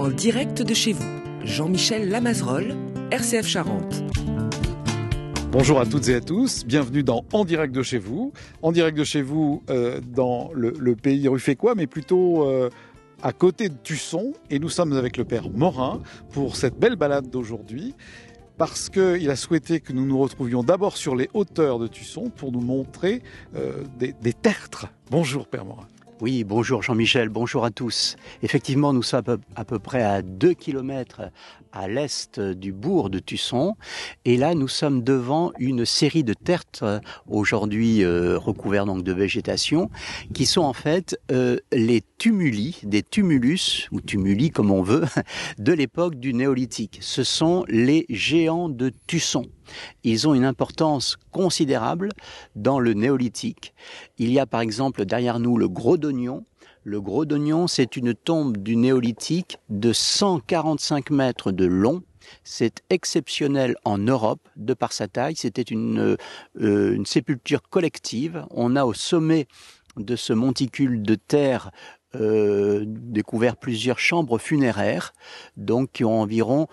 en direct de chez vous. Jean-Michel Lamazerolle, RCF Charente. Bonjour à toutes et à tous, bienvenue dans En direct de chez vous. En direct de chez vous euh, dans le, pays ruffécois, mais plutôt euh, à côté de Tusson. Et nous sommes avec le père Morin pour cette belle balade d'aujourd'hui parce qu'il a souhaité que nous nous retrouvions d'abord sur les hauteurs de Tusson pour nous montrer euh, des, des tertres. Bonjour Père Morin. Oui, bonjour Jean-Michel, bonjour à tous. Effectivement, nous sommes à peu, près à 2 kilomètres à l'est du bourg de Tusson. Et là, nous sommes devant une série de tertes, euh, aujourd'hui euh, recouvertes donc de végétation, qui sont en fait euh, les tumuli, des tumulus, ou tumuli comme on veut, de l'époque du néolithique. Ce sont les géants de Tusson. Ils ont une importance considérable dans le néolithique. Il y a par exemple derrière nous le Gros d'Oignon. Le Gros d'Oignon, c'est une tombe du néolithique de 145 mètres de long c'est exceptionnel en Europe de par sa taille. C'était une, euh, sépulture collective. On a au sommet de ce monticule de terre euh, découvert plusieurs chambres funéraires, donc qui ont environ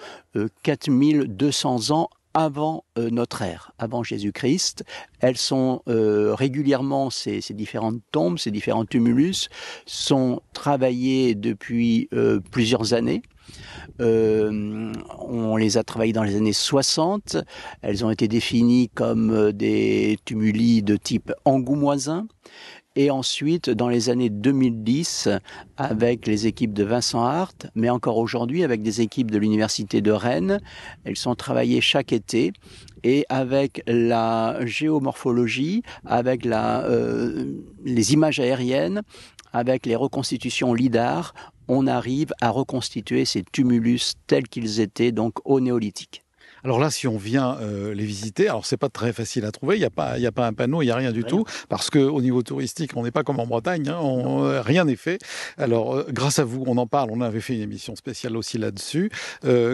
4200 euh, ans avant euh, notre ère, avant Jésus-Christ. Elles sont euh, régulièrement, ces, différentes tombes, ces différents tumulus, sont travaillés depuis euh, plusieurs années. on les a travaillés dans les années 60. Elles ont été définies comme des tumuli de type angoumoisin et ensuite dans les années 2010 avec les équipes de Vincent Hart, mais encore aujourd'hui avec des équipes de l'Université de Rennes. Elles sont travaillées chaque été et avec la géomorphologie, avec la, euh, les images aériennes, avec les reconstitutions LIDAR, on arrive à reconstituer ces tumulus tels qu'ils étaient donc au néolithique. Alors là, si on vient euh, les visiter, alors c'est pas très facile à trouver. Il n'y a pas, y a pas un panneau, il n'y a rien du tout, parce que au niveau touristique, on n'est pas comme en Bretagne, hein, on, euh, rien n'est fait. Alors euh, grâce à vous, on en parle. On avait fait une émission spéciale aussi là-dessus.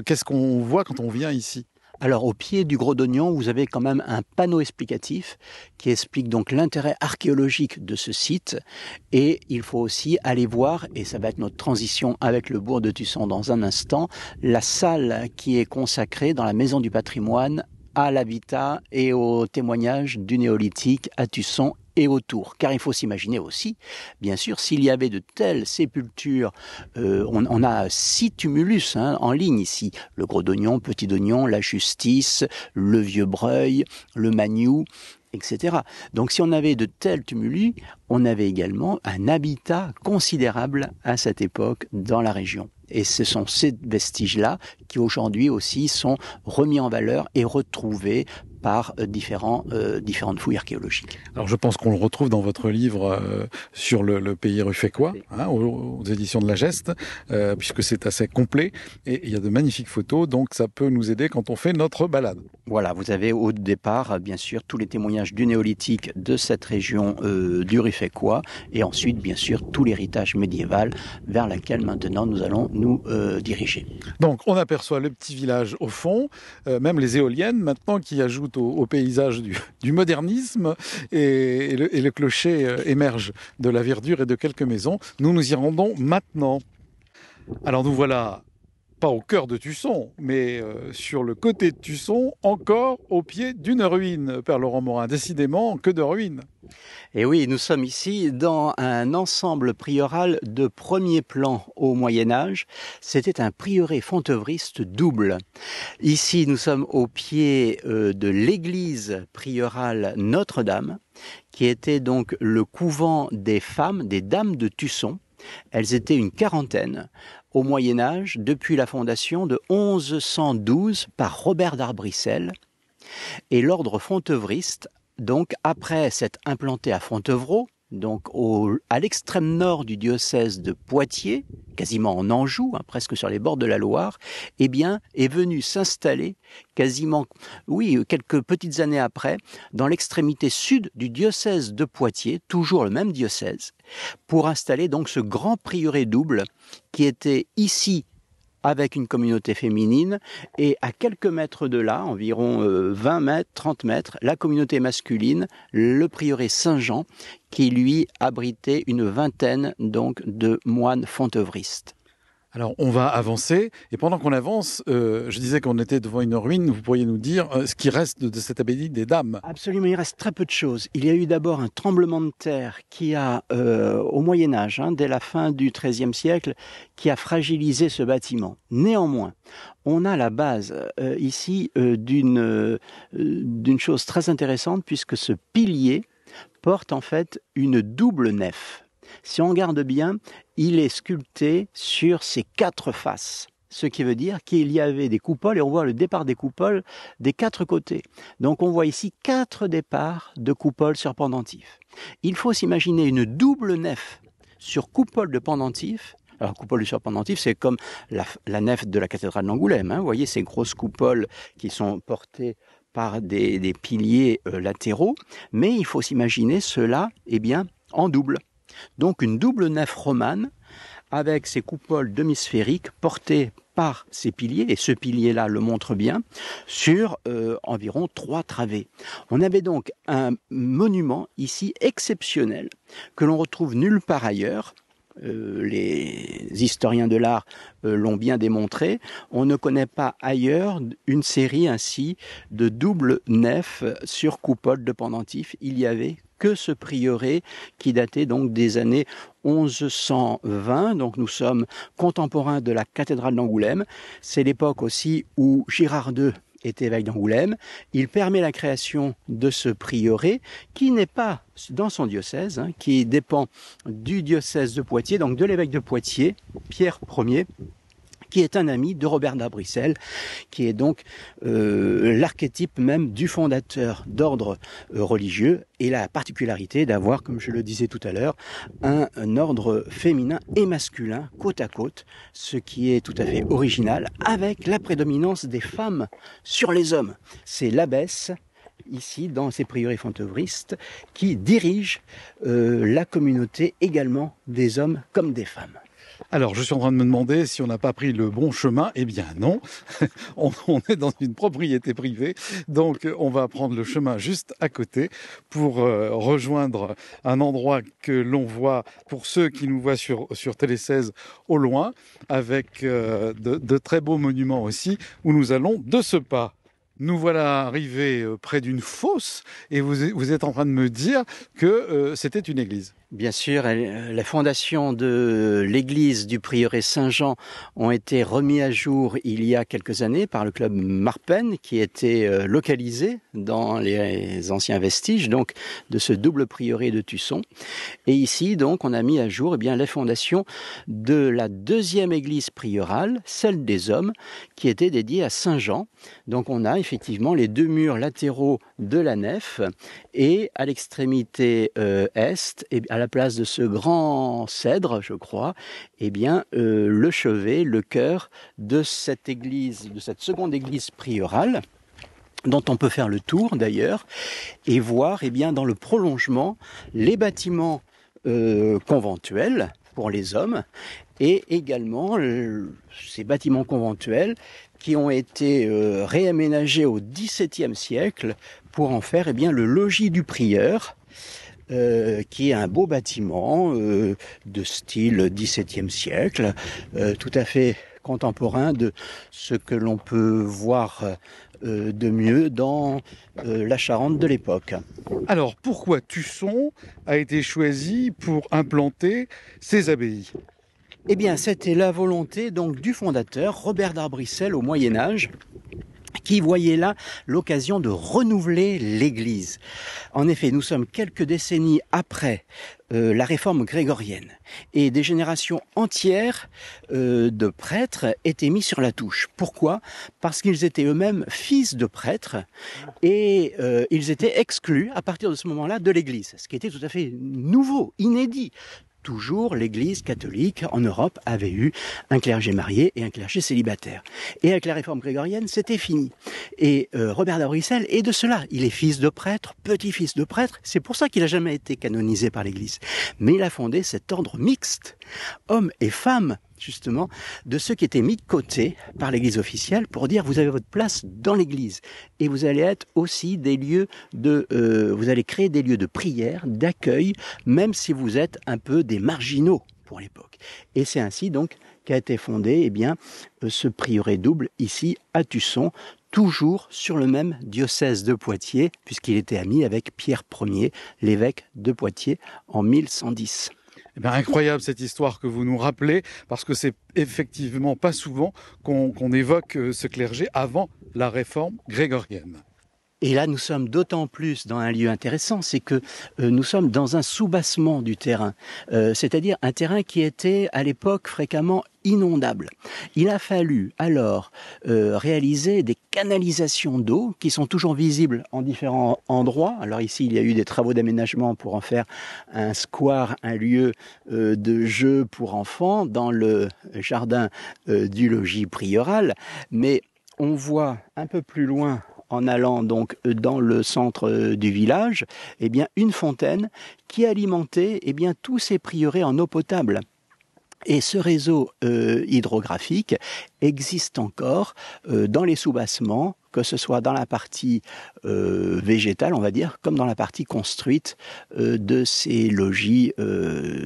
Qu'est-ce qu'on voit quand on vient ici alors au pied du gros d'oignon, vous avez quand même un panneau explicatif qui explique donc l'intérêt archéologique de ce site et il faut aussi aller voir, et ça va être notre transition avec le bourg de Tusson dans un instant, la salle qui est consacrée dans la maison du patrimoine à l'habitat et au témoignage du néolithique à Tusson et autour. Car il faut s'imaginer aussi, bien sûr, s'il y avait de telles sépultures, euh, on, a six tumulus hein, en ligne ici. Le Gros d'Oignon, Petit d'Oignon, la Justice, le Vieux Breuil, le Magnou, etc. Donc si on avait de tels tumulus, on avait également un habitat considérable à cette époque dans la région. Et ce sont ces vestiges-là qui aujourd'hui aussi sont remis en valeur et retrouvés par euh, différents, euh, différentes fouilles archéologiques. Alors je pense qu'on le retrouve dans votre livre euh, sur le, pays ruffécois, hein, aux, éditions de la Geste, puisque c'est assez complet et il y a de magnifiques photos, donc ça peut nous aider quand on fait notre balade. Voilà, vous avez au départ, bien sûr, tous les témoignages du néolithique de cette région du Ruffécois, et ensuite, bien sûr, tout l'héritage médiéval vers laquelle maintenant nous allons nous diriger. Donc, on aperçoit le petit village au fond, même les éoliennes maintenant qui ajoutent au, paysage du, modernisme et, le, clocher euh, émerge de la verdure et de quelques maisons. Nous nous y rendons maintenant. Alors nous voilà pas au cœur de Tusson, mais euh, sur le côté de Tusson, encore au pied d'une ruine, Père Laurent Morin. Décidément, que de ruines. Et eh oui, nous sommes ici dans un ensemble prioral de premier plan au Moyen Âge. C'était un prieuré fontevriste double. Ici, nous sommes au pied euh, de l'église priorale Notre-Dame, qui était donc le couvent des femmes, des dames de Tusson. Elles étaient une quarantaine au Moyen Âge, depuis la fondation de 1112 par Robert d'Arbrissel, et l'ordre fontevriste, donc après s'être implanté à Fontevrault, donc à l'extrême nord du diocèse de Poitiers, quasiment en Anjou, hein, presque sur les bords de la Loire, eh bien, est venu s'installer quasiment, oui, quelques petites années après, dans l'extrémité sud du diocèse de Poitiers, toujours le même diocèse, pour installer donc ce grand prieuré double qui était ici avec une communauté féminine et à quelques mètres de là, environ 20 euh, mètres, 30 mètres, la communauté masculine, le prieuré Saint-Jean, qui lui abritait une vingtaine donc de moines fontevristes. Alors, on va avancer. Et pendant qu'on avance, euh, je disais qu'on était devant une ruine. Vous pourriez nous dire euh, ce qui reste de cette abbaye des Dames Absolument, il reste très peu de choses. Il y a eu d'abord un tremblement de terre qui a, euh, au Moyen Âge, hein, dès la fin du XIIIe siècle, qui a fragilisé ce bâtiment. Néanmoins, on a la base ici d'une chose très intéressante puisque ce pilier porte en fait une double nef si on regarde bien, il est sculpté sur ses quatre faces ce qui veut dire qu'il y avait des coupoles, et on voit le départ des coupoles des quatre côtés. Donc on voit ici quatre départs de coupoles sur pendentif. Il faut s'imaginer une double nef sur coupole de pendentif. Alors coupole sur pendentif, c'est comme la, nef de la cathédrale d'Angoulême. Hein. Vous voyez ces grosses coupoles qui sont portées par des, piliers euh, latéraux, mais il faut s'imaginer cela eh bien, en double. Donc une double nef romane avec ses coupoles demi-sphériques portées par ces piliers, et ce pilier-là le montre bien, sur euh, environ trois travées. On avait donc un monument ici exceptionnel que l'on retrouve nulle part ailleurs. Euh, les historiens de l'art euh, l'ont bien démontré. On ne connaît pas ailleurs une série ainsi de double nefs sur coupole de pendentifs. Il y avait que ce prieuré qui datait donc des années 1120, donc nous sommes contemporains de la cathédrale d'Angoulême. C'est l'époque aussi où Girard II est évêque d'Angoulême. Il permet la création de ce prieuré qui n'est pas dans son diocèse, hein, qui dépend du diocèse de Poitiers, donc de l'évêque de Poitiers, Pierre Ier, qui est un ami de Robert d'Abrissel, qui est donc euh, l'archétype même du fondateur d'ordre euh, religieux et la particularité d'avoir, comme je le disais tout à l'heure, un, ordre féminin et masculin côte à côte, ce qui est tout à fait original, avec la prédominance des femmes sur les hommes. C'est l'abbesse ici dans ses priori fontevristes qui dirige euh, la communauté également des hommes comme des femmes. Alors, je suis en train de me demander si on n'a pas pris le bon chemin. Eh bien, non. on, est dans une propriété privée. Donc, on va prendre le chemin juste à côté pour euh, rejoindre un endroit que l'on voit, pour ceux qui nous voient sur, sur Télé 16 au loin, avec euh, de, très beaux monuments aussi, où nous allons de ce pas. Nous voilà arrivés euh, près d'une fosse et vous, êtes en train de me dire que c'était une église. Bien sûr, les euh, fondations de l'église du prieuré Saint-Jean ont été remis à jour il y a quelques années par le club Marpen qui était euh, localisé dans les anciens vestiges donc de ce double prieuré de Tusson. Et ici donc on a mis à jour les eh bien la fondation de la deuxième église priorale, celle des hommes qui était dédiée à Saint-Jean. Donc on a effectivement les deux murs latéraux de la nef et à l'extrémité euh, est et à la place de ce grand cèdre, je crois, eh bien, euh, le chevet, le cœur de cette église, de cette seconde église priorale dont on peut faire le tour d'ailleurs et voir eh bien dans le prolongement les bâtiments euh, conventuels pour les hommes et également euh, ces bâtiments conventuels qui ont été réaménagés au XVIIe siècle pour en faire eh bien le logis du prieur euh, qui est un beau bâtiment euh, de style XVIIe siècle, euh, tout à fait contemporain de ce que l'on peut voir de mieux dans la Charente de l'époque. Alors pourquoi Tusson a été choisi pour implanter ces abbayes Eh bien, c'était la volonté donc du fondateur Robert d'Arbrissel au Moyen Âge qui voyait là l'occasion de renouveler l'Église. En effet, nous sommes quelques décennies après euh, la réforme grégorienne et des générations entières euh, de prêtres étaient mis sur la touche. Pourquoi Parce qu'ils étaient eux-mêmes fils de prêtres et euh, ils étaient exclus à partir de ce moment-là de l'Église, ce qui était tout à fait nouveau, inédit toujours, l'Église catholique en Europe avait eu un clergé marié et un clergé célibataire. Et avec la réforme grégorienne, c'était fini. Et euh, Robert Robert d'Auricel est de cela. Il est fils de prêtre, petit-fils de prêtre. C'est pour ça qu'il n'a jamais été canonisé par l'Église. Mais il a fondé cet ordre mixte, hommes et femmes justement de ceux qui étaient mis de côté par l'Église officielle pour dire vous avez votre place dans l'Église et vous allez être aussi des lieux de, euh, vous allez créer des lieux de prière, d'accueil, même si vous êtes un peu des marginaux pour l'époque. Et c'est ainsi donc qu'a été fondé eh bien euh, ce prieuré double ici à Tusson, toujours sur le même diocèse de Poitiers, puisqu'il était ami avec Pierre Ier, l'évêque de Poitiers, en 1110. Eh bien, incroyable cette histoire que vous nous rappelez, parce que c'est effectivement pas souvent qu'on évoque euh, ce clergé avant la réforme grégorienne. Et là, nous sommes d'autant plus dans un lieu intéressant, c'est que euh, nous sommes dans un soubassement du terrain, euh, c'est-à-dire un terrain qui était à l'époque fréquemment inondable. Il a fallu alors euh, réaliser des canalisations d'eau qui sont toujours visibles en différents endroits. Alors ici, il y a eu des travaux d'aménagement pour en faire un square, un lieu de jeu pour enfants dans le jardin du logis prioral, mais on voit un peu plus loin en allant donc dans le centre euh, du village, eh bien une fontaine qui alimentait eh bien tous ces prieurés en eau potable. Et ce réseau euh, hydrographique existe encore euh, dans les soubassements, que ce soit dans la partie végétale, on va dire, comme dans la partie construite de ces logis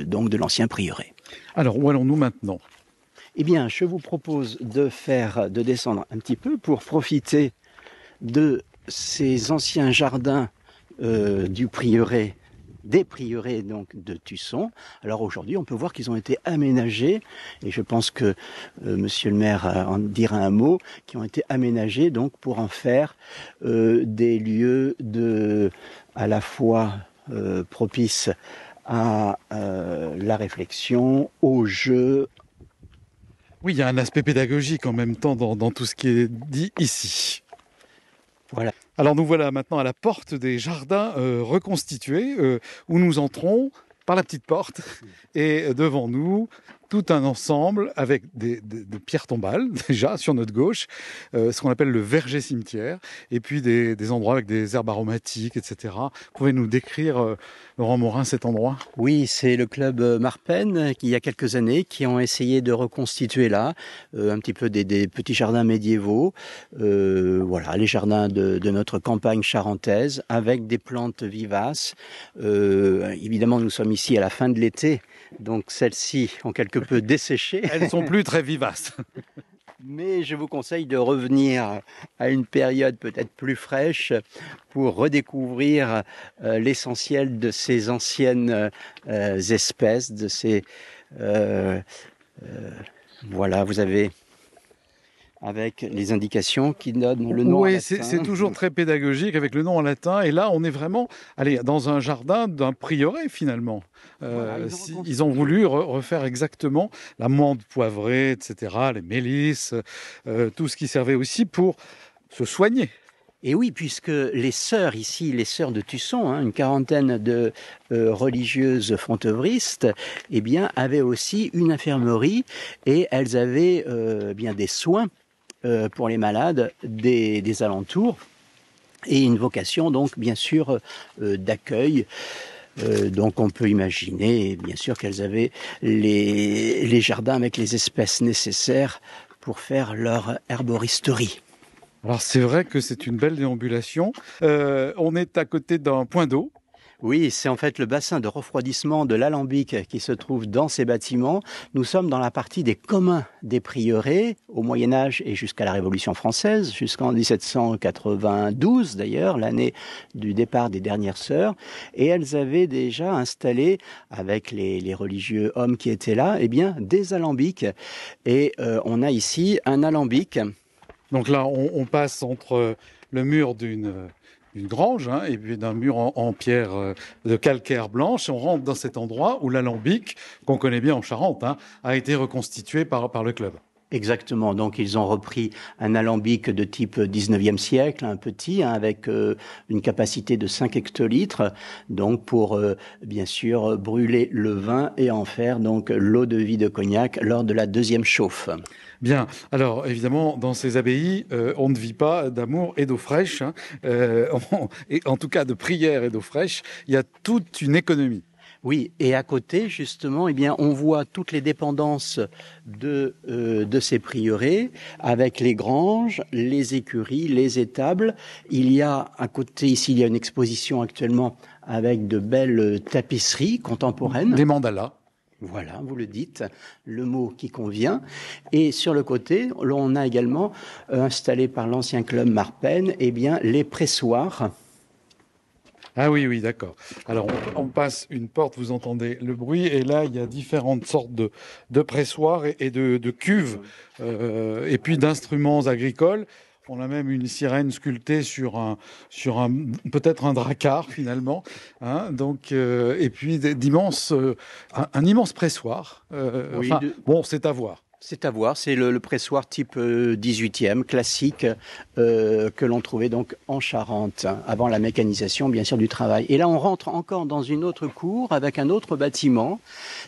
donc de l'ancien prieuré. Alors où allons-nous maintenant Eh bien, je vous propose de faire, de descendre un petit peu pour profiter de ces anciens jardins euh, du prieuré des prieurés donc de Tusson. Alors aujourd'hui, on peut voir qu'ils ont été aménagés, et je pense que euh, Monsieur le maire euh, en dira un mot, qui ont été aménagés donc pour en faire des lieux de à la fois propices à la réflexion, au jeu. Oui, il y a un aspect pédagogique en même temps dans tout ce qui est dit ici. Alors nous voilà maintenant à la porte des jardins euh, reconstitués euh, où nous entrons par la petite porte et devant nous tout un ensemble avec des, pierres tombales déjà sur notre gauche, euh, ce qu'on appelle le verger cimetière, et puis des, endroits avec des herbes aromatiques, etc. Pouvez-nous décrire, euh, Laurent Morin, cet endroit Oui, c'est le club euh, Marpen, qui, il y a quelques années, qui ont essayé de reconstituer là un petit peu des, petits jardins médiévaux, voilà, les jardins de, de, notre campagne charentaise, avec des plantes vivaces. évidemment, nous sommes ici à la fin de l'été, donc celle-ci, en quelque peut dessécher. desséchées. Elles sont plus très vivaces. Mais je vous conseille de revenir à une période peut-être plus fraîche pour redécouvrir euh, l'essentiel de ces anciennes euh, espèces, de ces... Euh, voilà, vous avez avec les indications qui donnent le nom. Oui, c'est toujours très pédagogique avec le nom en latin. Et là, on est vraiment allez, dans un jardin d'un prieuré finalement. Euh, ils ont voulu refaire exactement la menthe poivrée, etc., les mélisses, euh, tout ce qui servait aussi pour se soigner. Et oui, puisque les sœurs ici, les sœurs de Tusson, hein, une quarantaine de euh, religieuses fontevristes, eh bien, avaient aussi une infirmerie et elles avaient eh bien des soins euh, pour les malades des, alentours et une vocation donc bien sûr euh, d'accueil. Euh, donc on peut imaginer bien sûr qu'elles avaient les, jardins avec les espèces nécessaires pour faire leur herboristerie. Alors c'est vrai que c'est une belle déambulation. on est à côté d'un point d'eau oui, c'est en fait le bassin de refroidissement de l'alambic qui se trouve dans ces bâtiments. Nous sommes dans la partie des communs des prieurés au Moyen Âge et jusqu'à la Révolution française, jusqu'en 1792 d'ailleurs, l'année du départ des dernières sœurs. Et elles avaient déjà installé, avec les, religieux hommes qui étaient là, eh bien des alambics. Et euh, on a ici un alambic. Donc là, on passe entre le mur d'une une grange hein, et puis d'un mur en, pierre euh, de calcaire blanche. On rentre dans cet endroit où l'alambic, qu'on connaît bien en Charente, hein, a été reconstitué par le club. Exactement. Donc ils ont repris un alambic de type 19e siècle, un petit, hein, avec euh, une capacité de 5 hectolitres, donc pour euh, bien sûr brûler le vin et en faire donc l'eau de vie de cognac lors de la deuxième chauffe. Bien. Alors évidemment, dans ces abbayes, euh, on ne vit pas d'amour et d'eau fraîche, hein. et en tout cas de prière et d'eau fraîche. Il y a toute une économie. Oui, et à côté, justement, eh bien, on voit toutes les dépendances euh, de, ces prieurés, avec les granges, les écuries, les étables. Il y a à côté, ici, il y a une exposition actuellement avec de belles tapisseries contemporaines. Des mandalas. Voilà, vous le dites, le mot qui convient. Et sur le côté, on a également euh, installé par l'ancien club Marpen, eh bien, les pressoirs ah oui, oui, d'accord. Alors, on, passe une porte, vous entendez le bruit, et là, il y a différentes sortes de, de pressoirs et, de, cuves, euh, et puis d'instruments agricoles. On a même une sirène sculptée sur un, sur un, peut-être un dracar finalement. Hein. donc, euh, et puis d'immenses, euh, un, immense pressoir. Bon, c'est à voir. C'est à voir, c'est le, pressoir type 18e, euh, classique, euh, que l'on trouvait donc en Charente, avant la mécanisation bien sûr du travail. Et là on rentre encore dans une autre cour avec un autre bâtiment.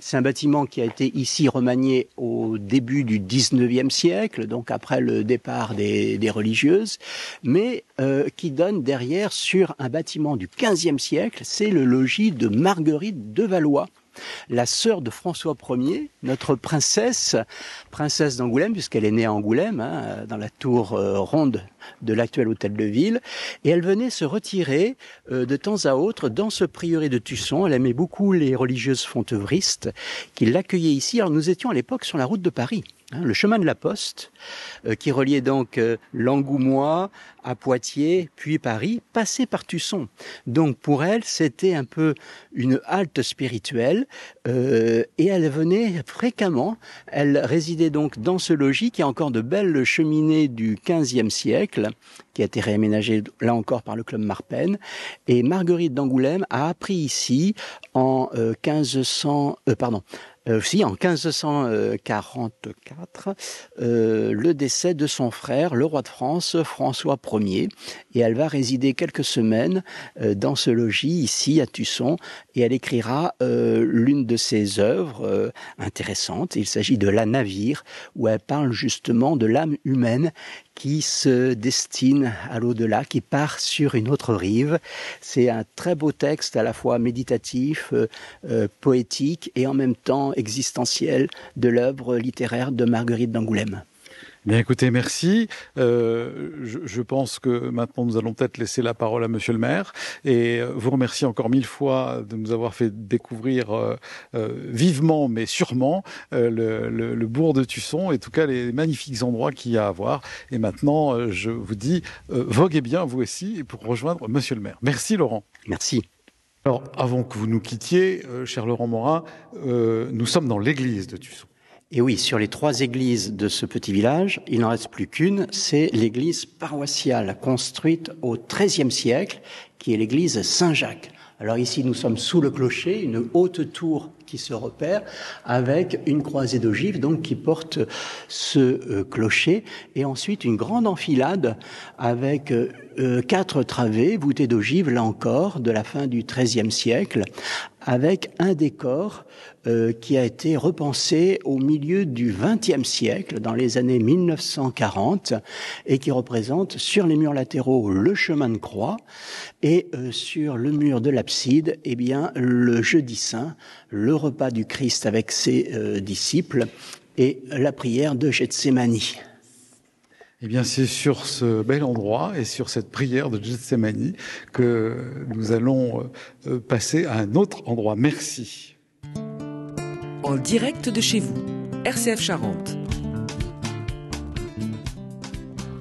C'est un bâtiment qui a été ici remanié au début du 19e siècle, donc après le départ des, religieuses, mais euh, qui donne derrière sur un bâtiment du 15e siècle, c'est le logis de Marguerite de Valois la sœur de François Ier, notre princesse, princesse d'Angoulême, puisqu'elle est née à Angoulême, hein, dans la tour euh, ronde de l'actuel hôtel de ville. Et elle venait se retirer euh, de temps à autre dans ce prieuré de Tusson. Elle aimait beaucoup les religieuses fontevristes qui l'accueillaient ici. Alors nous étions à l'époque sur la route de Paris. Hein, le chemin de la Poste, euh, qui reliait donc euh, l'Angoumois à Poitiers, puis Paris, passait par Tusson. Donc pour elle, c'était un peu une halte spirituelle, et elle venait fréquemment. Elle résidait donc dans ce logis qui a encore de belles cheminées du XVe siècle, qui a été réaménagé là encore par le club Marpen. Et Marguerite d'Angoulême a appris ici en 1544 euh, euh, euh, le décès de son frère, le roi de France, François Ier, et elle va résider quelques semaines dans ce logis ici à Tusson, et elle écrira l'une de ses œuvres intéressantes. Il s'agit de La Navire, où elle parle justement de l'âme humaine qui se destine à l'au-delà, qui part sur une autre rive. C'est un très beau texte à la fois méditatif, euh, euh, poétique et en même temps existentiel de l'œuvre littéraire de Marguerite d'Angoulême. Bien écoutez, merci. Euh, je, pense que maintenant nous allons peut-être laisser la parole à Monsieur le maire et euh, vous remercier encore mille fois de nous avoir fait découvrir euh, vivement mais sûrement le, bourg de Tusson et en tout cas les magnifiques endroits qu'il y a à voir. Et maintenant, je vous dis, voguez bien vous aussi pour rejoindre Monsieur le maire. Merci Laurent. Merci. Alors, avant que vous nous quittiez, cher Laurent Morin, nous sommes dans l'église de Tusson. Et oui, sur les trois églises de ce petit village, il n'en reste plus qu'une, c'est l'église paroissiale construite au XIIIe siècle, qui est l'église Saint-Jacques. Alors ici, nous sommes sous le clocher, une haute tour qui se repère avec une croisée d'ogives donc qui porte ce euh, clocher et ensuite une grande enfilade avec euh, euh, quatre travées voûtées d'ogives, là encore, de la fin du XIIIe siècle, avec un décor euh, qui a été repensé au milieu du XXe siècle, dans les années 1940, et qui représente sur les murs latéraux le chemin de croix, et euh, sur le mur de l'abside, eh bien, le jeudi saint, le repas du Christ avec ses disciples, et la prière de Gethsemane. Eh bien, c'est sur ce bel endroit et sur cette prière de Gethsemane que nous allons euh, passer à un autre endroit. Merci. En direct de chez vous, RCF Charente.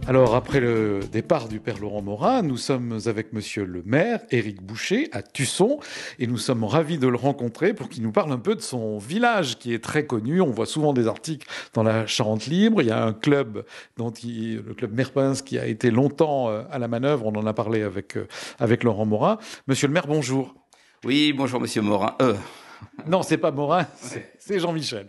Alors, après le départ du père Laurent Morin, nous sommes avec monsieur le maire, Éric Boucher, à Tusson, et nous sommes ravis de le rencontrer pour qu'il nous parle un peu de son village qui est très connu. On voit souvent des articles dans la Charente Libre. Il y a un club, le club Merpins, qui a été longtemps euh, à la manœuvre. On en a parlé avec, euh, avec Laurent Morin. Monsieur le maire, bonjour. Oui, bonjour, monsieur Morin. Euh, Non, c'est pas Morin, c'est Jean-Michel.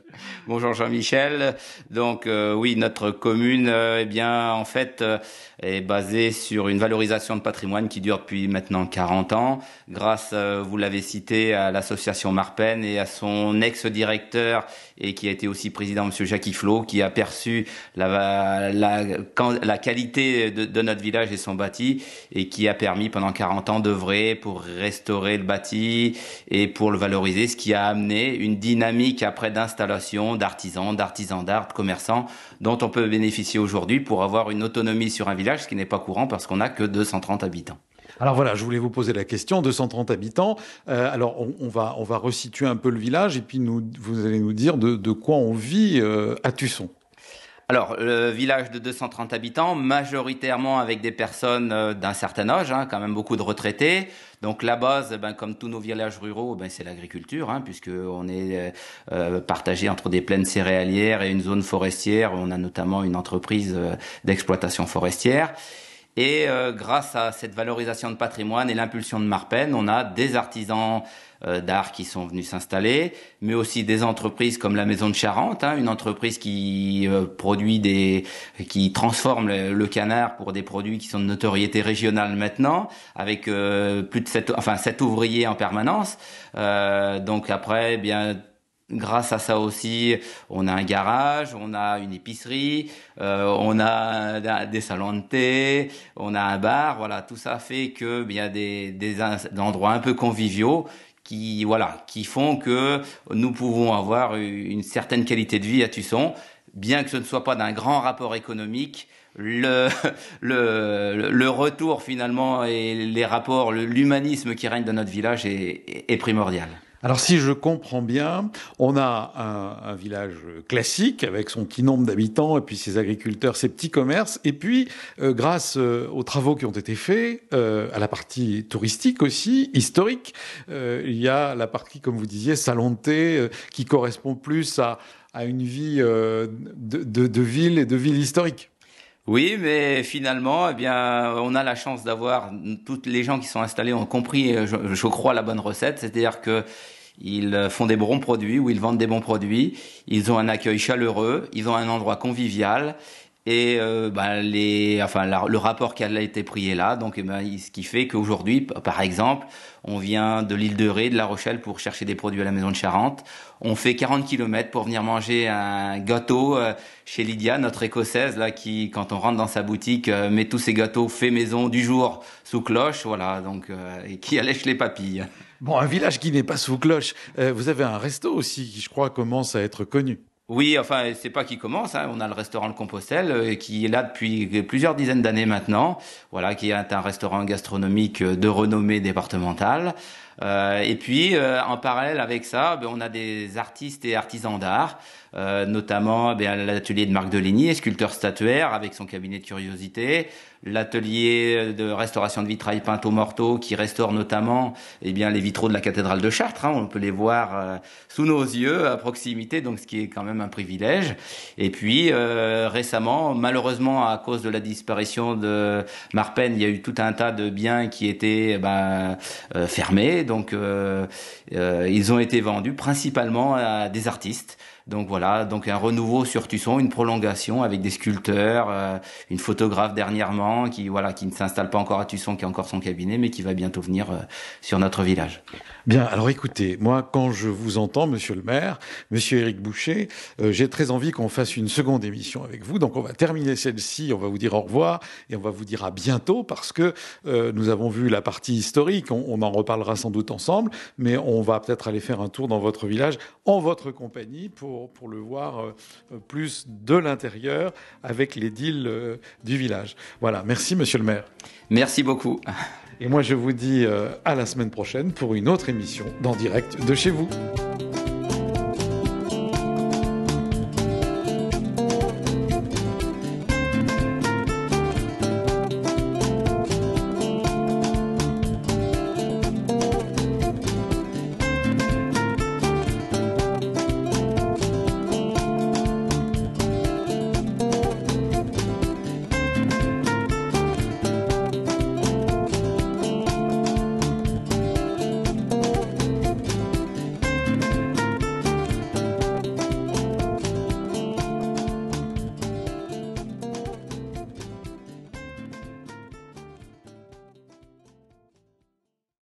Bonjour Jean-Michel. Donc euh, oui, notre commune, est euh, eh bien en fait, euh, est basée sur une valorisation de patrimoine qui dure depuis maintenant 40 ans, grâce, vous l'avez cité, à l'association Marpen et à son ex-directeur et qui a été aussi président, Monsieur Jacques Flo qui a perçu la, qualité de, notre village et son bâti et qui a permis pendant 40 ans d'œuvrer pour restaurer le bâti et pour le valoriser, ce qui a amené une dynamique après d'installation d'artisans, d'artisans d'art, commerçants, dont on peut bénéficier aujourd'hui pour avoir une autonomie sur un village, ce qui n'est pas courant parce qu'on n'a que 230 habitants. Alors voilà, je voulais vous poser la question. 230 habitants. Euh, alors on, va on va resituer un peu le village et puis vous allez nous dire de, quoi on vit euh, à Tusson. Alors, le village de 230 habitants, majoritairement avec des personnes euh, d'un certain âge, hein, quand même beaucoup de retraités. Donc la base, ben, comme tous nos villages ruraux, ben, c'est l'agriculture, hein, puisqu'on est euh, euh, partagé entre des plaines céréalières et une zone forestière. On a notamment une entreprise d'exploitation forestière. Et grâce à cette valorisation de patrimoine et l'impulsion de Marpen, on a des artisans euh, d'art qui sont venus s'installer, mais aussi des entreprises comme la Maison de Charente, hein, une entreprise qui euh, produit des, qui transforme le, canard pour des produits qui sont de notoriété régionale maintenant, avec euh, plus de sept, enfin sept ouvriers en permanence. donc après, eh bien grâce à ça aussi, on a un garage, on a une épicerie, on a des salons de thé, on a un bar. Voilà, tout ça fait que eh bien des, des endroits un peu conviviaux qui voilà, qui font que nous pouvons avoir une certaine qualité de vie à Tucson, bien que ce ne soit pas d'un grand rapport économique. Le, retour finalement et les rapports, l'humanisme qui règne dans notre village est primordial. Alors si je comprends bien, on a un, village classique avec son petit nombre d'habitants et puis ses agriculteurs, ses petits commerces. Et puis, euh, grâce euh, aux travaux qui ont été faits, euh, à la partie touristique aussi, historique, il y a la partie, comme vous disiez, salon qui correspond plus à, une vie de, de, de ville et de ville historique. Oui, mais finalement, eh bien, on a la chance d'avoir toutes les gens qui sont installés ont compris, euh, je, crois, la bonne recette, c'est-à-dire que ils euh, font des bons produits ou ils vendent des bons produits. Ils ont un accueil chaleureux, ils ont un endroit convivial et euh, bah, les, enfin, le rapport qui a été pris est là, donc eh ben, ce qui fait qu'aujourd'hui, par exemple, on vient de l'île de Ré, de La Rochelle, pour chercher des produits à la maison de Charente. On fait 40 km pour venir manger un gâteau euh, chez Lydia, notre écossaise, là, qui, quand on rentre dans sa boutique, euh, met tous ses gâteaux faits maison du jour sous cloche, voilà, donc, et qui allèche les papilles. Bon, un village qui n'est pas sous cloche. vous avez un resto aussi qui, je crois, commence à être connu. Oui, enfin, c'est pas qui commence. Hein. On a le restaurant Le Compostel euh, qui est là depuis plusieurs dizaines d'années maintenant. Voilà, qui est un restaurant gastronomique euh, de renommée départementale euh, et puis euh, en parallèle avec ça, ben, on a des artistes et artisans d'art, euh, notamment ben, l'atelier de Marc Deligny, sculpteur statuaire avec son cabinet de curiosité, l'atelier de restauration de vitrail aux mortaux qui restaure notamment eh bien les vitraux de la cathédrale de Chartres. Hein. on peut les voir sous nos yeux à proximité, donc ce qui est quand même un privilège. Et puis récemment, malheureusement à cause de la disparition de Marpen, il y a eu tout un tas de biens qui étaient eh ben, fermés, donc euh, euh, ils ont été vendus principalement à des artistes donc voilà, donc un renouveau sur Tusson, une prolongation avec des sculpteurs, euh, une photographe dernièrement qui voilà qui ne s'installe pas encore à Tusson, qui a encore son cabinet, mais qui va bientôt venir euh, sur notre village. Bien, alors écoutez, moi quand je vous entends, Monsieur le maire, Monsieur Éric Boucher, euh, j'ai très envie qu'on fasse une seconde émission avec vous. Donc on va terminer celle-ci, on va vous dire au revoir et on va vous dire à bientôt parce que nous avons vu la partie historique. on en reparlera sans doute ensemble, mais on va peut-être aller faire un tour dans votre village en votre compagnie pour pour, le voir euh, plus de l'intérieur avec les deals euh, du village. Voilà, merci monsieur le maire. Merci beaucoup. Et moi je vous dis euh, à la semaine prochaine pour une autre émission dans direct de chez vous.